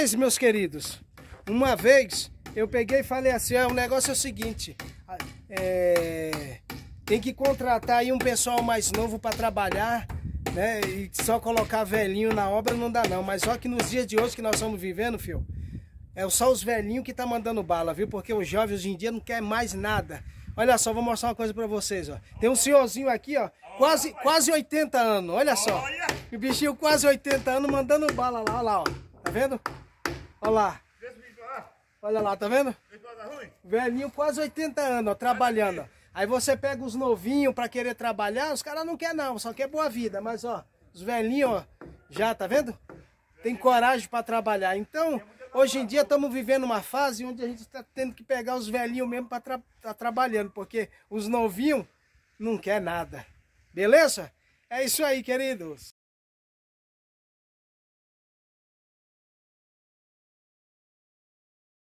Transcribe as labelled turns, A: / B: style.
A: vez, meus queridos, uma vez eu peguei e falei assim, ah, o negócio é o seguinte, é, tem que contratar aí um pessoal mais novo para trabalhar, né? E só colocar velhinho na obra não dá não, mas só que nos dias de hoje que nós estamos vivendo, filho, é só os velhinhos que tá mandando bala, viu? Porque os jovens hoje em dia não quer mais nada. Olha só, vou mostrar uma coisa pra vocês, ó. Tem um senhorzinho aqui, ó, quase, quase 80 anos, olha só. O bichinho quase 80 anos mandando bala lá, lá, ó. Tá vendo? Olha lá. Olha lá, tá vendo? Velhinho, quase 80 anos, ó, trabalhando. Aí você pega os novinhos pra querer trabalhar, os caras não querem não, só quer boa vida. Mas, ó, os velhinhos, ó, já, tá vendo? Tem coragem pra trabalhar. Então, hoje em dia estamos vivendo uma fase onde a gente está tendo que pegar os velhinhos mesmo pra estar tra tá
B: trabalhando, porque os novinhos não quer nada. Beleza? É isso aí, queridos.